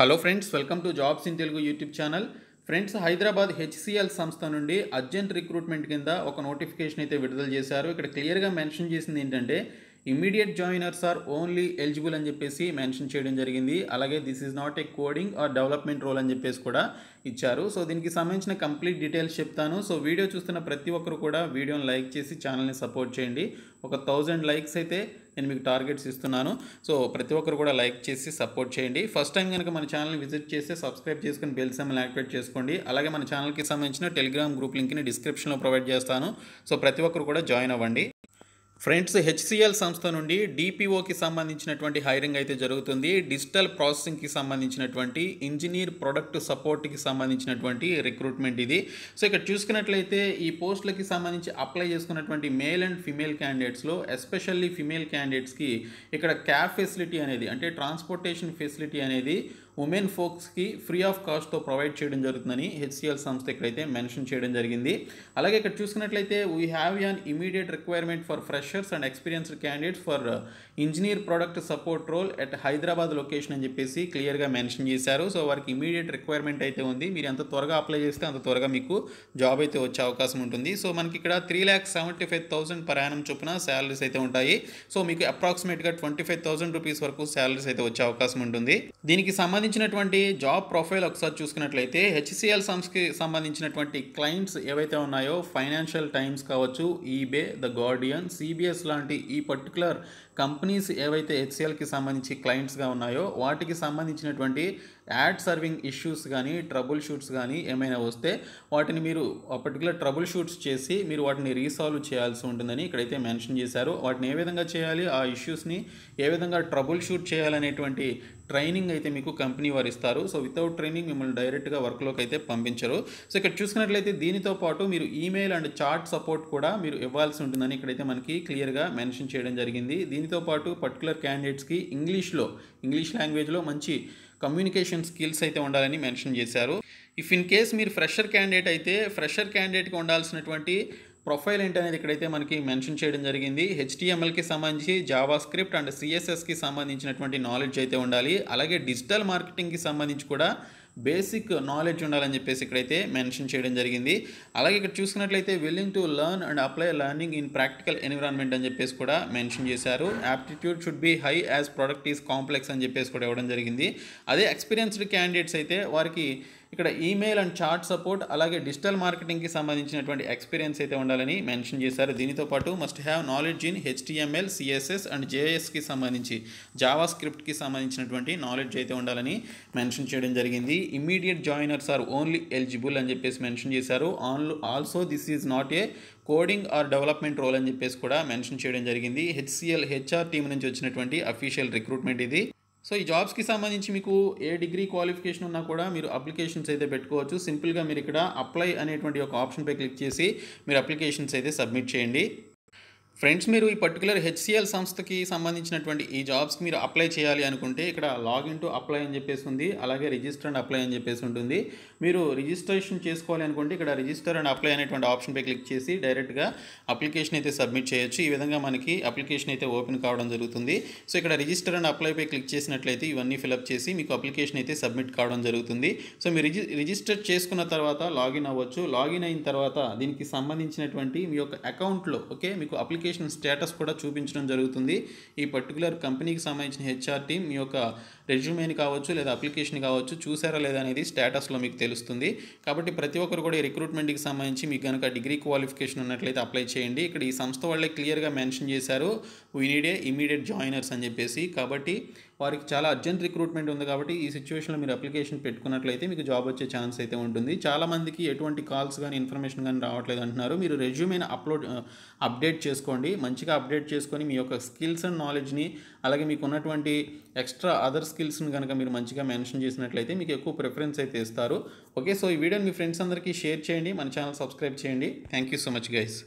hello friends welcome to jobs in Telugu YouTube channel friends Hyderabad HCL సంస్థ నుండి urgent recruitment కింద ఒక నోటిఫికేషన్ అయితే విడుదల చేశారు ఇక్కడ క్లియర్గా మెన్షన్ చేసింది ఏంటంటే immediate joiners are only eligible అని చెప్పేసి మెన్షన్ చేయడం జరిగింది అలాగే this is not a coding or development role అని చెప్పేసి కూడా ఇచ్చారు సో దీనికి సంబంధించిన కంప్లీట్ డీటెయిల్స్ చెప్తాను సో వీడియో చూస్తున్న ప్రతి ఒక్కరు కూడా వీడియోని లైక్ చేసి ఛానల్ని సపోర్ట్ చేయండి ఒక థౌజండ్ లైక్స్ అయితే నేను మీకు టార్గెట్స్ ఇస్తున్నాను సో ప్రతి ఒక్కరు కూడా లైక్ చేసి సపోర్ట్ చేయండి ఫస్ట్ టైం కనుక మన ఛానల్ని విజిట్ చేస్తే సబ్స్క్రైబ్ చేసుకుని బెల్ సెమ్ని యాక్టివేట్ చేసుకోండి అలాగే మన ఛానల్కి సంబంధించిన టెలిగ్రామ్ గ్రూప్ లింక్ని డిస్క్రిప్షన్లో ప్రొవైడ్ చేస్తాను సో ప్రతి ఒక్కరు కూడా జాయిన్ అవ్వండి ఫ్రెండ్స్ హెచ్సిఎల్ సంస్థ నుండి డిపిఓకి సంబంధించినటువంటి హైరింగ్ అయితే జరుగుతుంది డిజిటల్ ప్రాసెసింగ్కి సంబంధించినటువంటి ఇంజనీర్ ప్రొడక్ట్ సపోర్ట్కి సంబంధించినటువంటి రిక్రూట్మెంట్ ఇది సో ఇక్కడ చూసుకున్నట్లయితే ఈ పోస్టులకి సంబంధించి అప్లై చేసుకున్నటువంటి మేల్ అండ్ ఫిమేల్ క్యాండిడేట్స్లో ఎస్పెషల్లీ ఫిమేల్ క్యాండిడేట్స్కి ఇక్కడ క్యాబ్ ఫెసిలిటీ అనేది అంటే ట్రాన్స్పోర్టేషన్ ఫెసిలిటీ అనేది ఉమెన్ ఫోక్స్కి ఫ్రీ ఆఫ్ కాస్ట్తో ప్రొవైడ్ చేయడం జరుగుతుందని హెచ్సిఎల్ సంస్థ ఇక్కడైతే మెన్షన్ చేయడం జరిగింది అలాగే ఇక్కడ చూసుకున్నట్లయితే we have an immediate requirement for freshers and experienced candidates for engineer product support role at Hyderabad location అని చెప్పేసి క్లియర్గా మెన్షన్ చేశారు సో వారికి ఇమీడియట్ రిక్వైర్మెంట్ అయితే ఉంది మీరు ఎంత త్వరగా అప్లై చేస్తే అంత త్వరగా మీకు జాబ్ అయితే వచ్చే అవకాశం ఉంటుంది సో మనకి ఇక్కడ three lakhs seventy five thousand per annum చొప్పున శాలరీస్ అయితే ఉంటాయి సో మీకు అప్రాక్సిమేట్గా ట్వంటీ ఫైవ్ థౌసండ్ రూపీస్ వరకు శాలరీస్ అయితే వచ్చే అవకాశం ఉంటుంది దీనికి సంబంధించి సంబంధించినటువంటి జాబ్ ప్రొఫైల్ ఒకసారి చూసుకున్నట్లయితే హెచ్సిఎల్ సంస్కి సంబంధించినటువంటి క్లయింట్స్ ఏవైతే ఉన్నాయో ఫైనాన్షియల్ టైమ్స్ కావచ్చు ఈబే ద గార్డియన్ సిబిఎస్ లాంటి ఈ పర్టికులర్ కంపెనీస్ ఏవైతే హెచ్సిఎల్కి సంబంధించి క్లయింట్స్గా ఉన్నాయో వాటికి సంబంధించినటువంటి యాడ్ సర్వింగ్ ఇష్యూస్ కానీ ట్రబుల్ షూట్స్ కానీ ఏమైనా వస్తే వాటిని మీరు పర్టికులర్ ట్రబుల్ షూట్స్ చేసి మీరు వాటిని రీసాల్వ్ చేయాల్సి ఉంటుందని ఇక్కడైతే మెన్షన్ చేశారు వాటిని ఏ విధంగా చేయాలి ఆ ఇష్యూస్ని ఏ విధంగా ట్రబుల్ షూట్ చేయాలనేటువంటి ట్రైనింగ్ అయితే మీకు కంపెనీ వారు ఇస్తారు సో వితౌట్ ట్రైనింగ్ మిమ్మల్ని డైరెక్ట్గా వర్క్లోకి అయితే పంపించరు సో ఇక్కడ చూసుకున్నట్లయితే దీనితో పాటు మీరు ఈమెయిల్ అండ్ చాట్ సపోర్ట్ కూడా మీరు ఇవ్వాల్సి ఉంటుందని ఇక్కడైతే మనకి క్లియర్గా మెన్షన్ చేయడం జరిగింది దీనితో పాటు పర్టికులర్ క్యాండిడేట్స్కి ఇంగ్లీష్లో ఇంగ్లీష్ లాంగ్వేజ్లో మంచి కమ్యూనికేషన్ స్కిల్స్ అయితే ఉండాలని మెన్షన్ చేశారు ఇఫ్ ఇన్ కేస్ మీరు ఫ్రెషర్ క్యాండిడేట్ అయితే ఫ్రెషర్ క్యాండిడేట్కి ఉండాల్సినటువంటి ప్రొఫైల్ ఏంటనేది ఇక్కడైతే మనకి మెన్షన్ చేయడం జరిగింది హెచ్టిఎంఎల్కి సంబంధించి జావా స్క్రిప్ట్ అండ్ సిఎస్ఎస్కి సంబంధించినటువంటి నాలెడ్జ్ అయితే ఉండాలి అలాగే డిజిటల్ మార్కెటింగ్కి సంబంధించి కూడా బేసిక్ నాలెడ్జ్ ఉండాలని చెప్పేసి ఇక్కడైతే మెన్షన్ చేయడం జరిగింది అలాగే ఇక్కడ చూసుకున్నట్లయితే willing to learn and apply learning in practical environment అని చెప్పేసి కూడా మెన్షన్ చేశారు aptitude should be high as product is complex అని చెప్పేసి కూడా ఇవ్వడం జరిగింది అదే ఎక్స్పీరియన్స్డ్ క్యాండిడేట్స్ అయితే వారికి ఇక్కడ ఈమెయిల్ అండ్ చార్ట్ సపోర్ట్ అలాగే డిజిటల్ మార్కెటింగ్కి సంబంధించినటువంటి ఎక్స్పీరియన్స్ అయితే ఉండాలని మెన్షన్ చేశారు దీనితో పాటు must have knowledge in HTML CSS and జేఎస్కి సంబంధించి జావా స్క్రిప్ట్కి సంబంధించినటువంటి నాలెడ్జ్ అయితే ఉండాలని మెన్షన్ చేయడం జరిగింది immediate joiners are only eligible అని చెప్పేసి మెన్షన్ చేశారు on also this is not a coding or development role అని చెప్పేసి కూడా మెన్షన్ చేయడం జరిగింది హెచ్సిఎల్ హెచ్ఆర్ టీం నుంచి వచ్చినటువంటి అఫీషియల్ రిక్రూట్మెంట్ ఇది సో ఈ జాబ్స్కి సంబంధించి మీకు ఏ డిగ్రీ క్వాలిఫికేషన్ ఉన్నా కూడా మీరు అప్లికేషన్స్ అయితే పెట్టుకోవచ్చు సింపుల్గా మీరు ఇక్కడ అప్లై అనేటువంటి ఒక ఆప్షన్పై క్లిక్ చేసి మీరు అప్లికేషన్స్ అయితే సబ్మిట్ చేయండి ఫ్రెండ్స్ మీరు ఈ పర్టికులర్ హెచ్సిఎల్ సంస్థకి సంబంధించినటువంటి ఈ జాబ్స్కి మీరు అప్లై చేయాలి అనుకుంటే ఇక్కడ లాగిన్ టు అప్లై అని చెప్పేసి ఉంది అలాగే రిజిస్టర్ అండ్ అప్లై అని చెప్పేసి ఉంటుంది మీరు రిజిస్ట్రేషన్ చేసుకోవాలి అనుకుంటే ఇక్కడ రిజిస్టర్ అండ్ అప్లై అనేటువంటి ఆప్షన్పై క్లిక్ చేసి డైరెక్ట్గా అప్లికేషన్ అయితే సబ్మిట్ చేయొచ్చు ఈ విధంగా మనకి అప్లికేషన్ అయితే ఓపెన్ కావడం జరుగుతుంది సో ఇక్కడ రిజిస్టర్ అండ్ అప్లైపై క్లిక్ చేసినట్లయితే ఇవన్నీ ఫిలప్ చేసి మీకు అప్లికేషన్ అయితే సబ్మిట్ కావడం జరుగుతుంది సో మీరు రిజి రిజిస్టర్ చేసుకున్న తర్వాత లాగిన్ అవ్వచ్చు లాగిన్ అయిన తర్వాత దీనికి సంబంధించినటువంటి మీ యొక్క అకౌంట్లో ఓకే మీకు అప్లికేషన్ వెరిఫికేషన్ స్టేటస్ కూడా చూపించడం జరుగుతుంది ఈ పర్టికులర్ కంపెనీకి సంబంధించిన హెచ్ఆర్ టీమ్ మీ యొక్క రెజ్యూమేని కావచ్చు లేదా అప్లికేషన్ కావచ్చు చూసారా లేదా అనేది స్టేటస్లో మీకు తెలుస్తుంది కాబట్టి ప్రతి ఒక్కరు కూడా ఈ రిక్రూట్మెంట్కి సంబంధించి మీకు కనుక డిగ్రీ క్వాలిఫికేషన్ ఉన్నట్లయితే అప్లై చేయండి ఇక్కడ ఈ సంస్థ వాళ్ళే క్లియర్గా మెన్షన్ చేశారు we need a immediate joiners అని చెప్పేసి కాబట్టి వారికి చాలా అర్జెంట్ రిక్రూట్మెంట్ ఉంది కాబట్టి ఈ సిచ్యువేషన్లో మీరు అప్లికేషన్ పెట్టుకున్నట్లయితే మీకు జాబ్ వచ్చే ఛాన్స్ అయితే ఉంటుంది చాలామందికి ఎటువంటి కాల్స్ కానీ ఇన్ఫర్మేషన్ కానీ రావట్లేదు అంటున్నారు మీరు రెజ్యూమేని అప్లోడ్ అప్డేట్ చేసుకోండి మంచిగా అప్డేట్ చేసుకొని మీ యొక్క స్కిల్స్ అండ్ నాలెడ్జ్ని అలాగే మీకు ఉన్నటువంటి ఎక్స్ట్రా అదర్ స్కిల్స్ని కనుక మీరు మంచిగా మెన్షన్ చేసినట్లయితే మీకు ఎక్కువ ప్రిఫరెన్స్ అయితే ఇస్తారు ఓకే సో ఈ వీడియోని మీ ఫ్రెండ్స్ అందరికీ షేర్ చేయండి మన ఛానల్ సబ్స్క్రైబ్ చేయండి thank you so much guys